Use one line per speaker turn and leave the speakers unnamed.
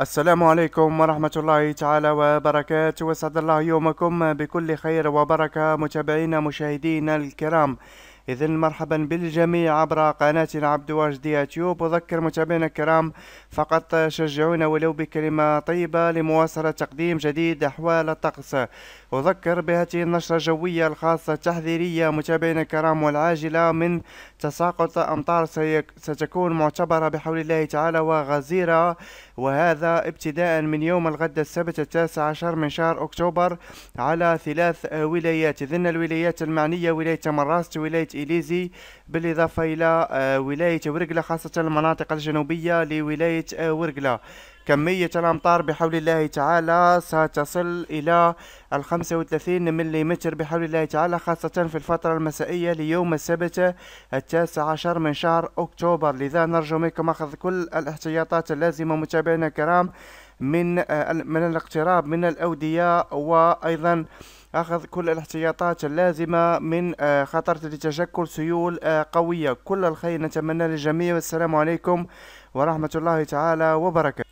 السلام عليكم ورحمة الله تعالى
وبركاته وسعد الله يومكم بكل خير وبركة متابعينا مشاهدينا الكرام إذا مرحبا بالجميع عبر قناة عبد واجد يوتيوب أذكر متابعينا الكرام فقط شجعونا ولو بكلمة طيبة لمواصلة تقديم جديد أحوال الطقس أذكر بهذه النشرة الجوية الخاصة التحذيرية متابعينا الكرام والعاجلة من تساقط أمطار ستكون معتبرة بحول الله تعالى وغزيرة وهذا ابتداء من يوم الغد السبت التاسع عشر من شهر أكتوبر على ثلاث ولايات إذن الولايات المعنية ولاية مراست ولاية إليزي بالإضافة إلى آه، ولاية ورقلة خاصة المناطق الجنوبية لولاية آه، ورقلة كمية الأمطار بحول الله تعالى ستصل إلى الخمسة وثلاثين متر بحول الله تعالى خاصة في الفترة المسائية ليوم السبت التاسع عشر من شهر أكتوبر لذا نرجو منكم أخذ كل الاحتياطات اللازمة متابعينا الكرام من آه، من الاقتراب من الأودية وأيضا أخذ كل الاحتياطات اللازمة من آه، خطر لتشكل سيول آه، قوية كل الخير نتمنى للجميع والسلام عليكم
ورحمة الله تعالى وبركاته